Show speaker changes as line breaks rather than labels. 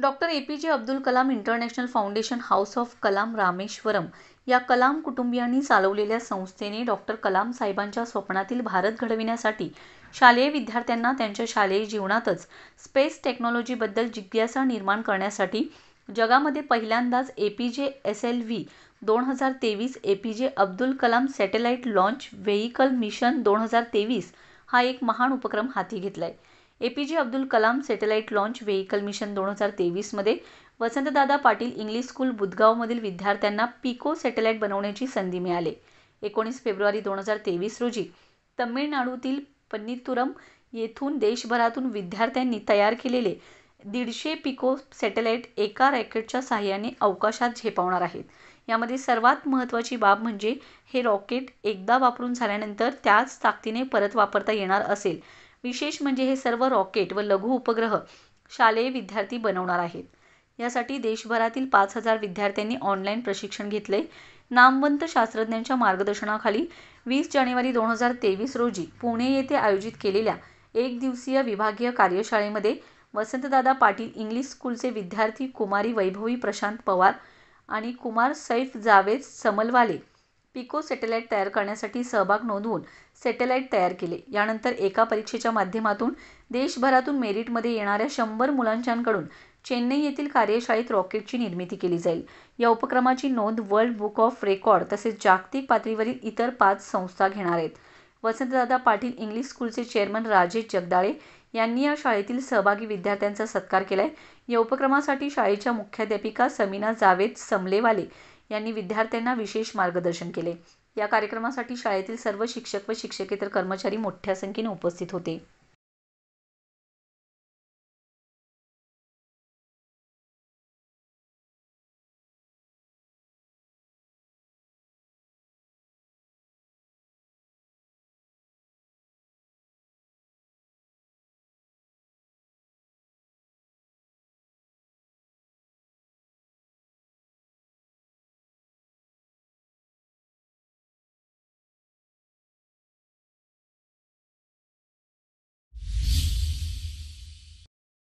doctor A P J Abdul Kalam international foundation house of Kalam Rameswaram या कलाम कुटुंबियांनी चालवलेल्या संस्थेने डॉक्टर कलाम साहेबांच्या स्वप्नातील भारत घडविण्यासाठी शालेय विद्यार्थ्यांना त्यांच्या शालेय जीवनातच स्पेस टेक्नॉलॉजीबद्दल जिज्ञासा निर्माण करण्यासाठी जगामध्ये पहिल्यांदाच A P J S L V दोन हजार तेवीस A P J Abdul Kalam satellite launch vehicle mission दोन हजार तेवीस हा एक महान उपक्रम हाती घेतला आहे A P J Abdul Kalam satellite launch vehicle mission दोन हजार मध्ये वसंतदादा पाटील इंग्लिश स्कूल बुदगावमधील विद्यार्थ्यांना पिको सॅटेलाईट बनवण्याची संधी मिळाली एकोणीस फेब्रुवारी दोन हजार तेवीस रोजी तमिळनाडूतील पन्नीतुरम येथून देशभरातून विद्यार्थ्यांनी तयार केलेले दीडशे पिको सॅटेलाईट एका रॅकेटच्या सहाय्याने अवकाशात झेपावणार आहेत यामध्ये सर्वात महत्त्वाची बाब म्हणजे हे रॉकेट एकदा वापरून झाल्यानंतर त्याच ताकदीने परत वापरता येणार असेल विशेष म्हणजे हे सर्व रॉकेट व लघु उपग्रह शालेय विद्यार्थी बनवणार आहेत यासाठी देशभरातील पाच हजार विद्यार्थ्यांनी ऑनलाईन प्रशिक्षण घेतले नामवंत शास्त्रज्ञांच्या मार्गदर्शनाखाली वीस जानेवारी दोन हजार तेवीस रोजी पुणे येथे आयोजित केलेल्या एक दिवसीय विभागीय कार्यशाळेमध्ये वसंतदादा पाटील इंग्लिश स्कूलचे विद्यार्थी कुमारी वैभवी प्रशांत पवार आणि कुमार सैफ जावेद समलवाले पिको सॅटेलाईट तयार करण्यासाठी सहभाग नोंदवून सॅटेलाईट तयार केले यानंतर एका परीक्षेच्या माध्यमातून देशभरातून मेरिटमध्ये येणाऱ्या शंभर मुलांच्याकडून चेन्नई येथील कार्यशाळेत रॉकेटची निर्मिती केली जाईल या उपक्रमाची नोंद वर्ल्ड बुक ऑफ रेकॉर्ड तसेच जागतिक पातळीवरील इतर पाच संस्था घेणार आहेत वसंतदादा पाटील इंग्लिश स्कूलचे चेअरमन राजेश जगदाळे यांनी या शाळेतील सहभागी विद्यार्थ्यांचा सत्कार केलाय या उपक्रमासाठी शाळेच्या मुख्याध्यापिका समीना जावेद समलेवाले यांनी विद्यार्थ्यांना विशेष मार्गदर्शन केले या कार्यक्रमासाठी शाळेतील सर्व शिक्षक व शिक्षकेतर कर्मचारी मोठ्या संख्येने उपस्थित होते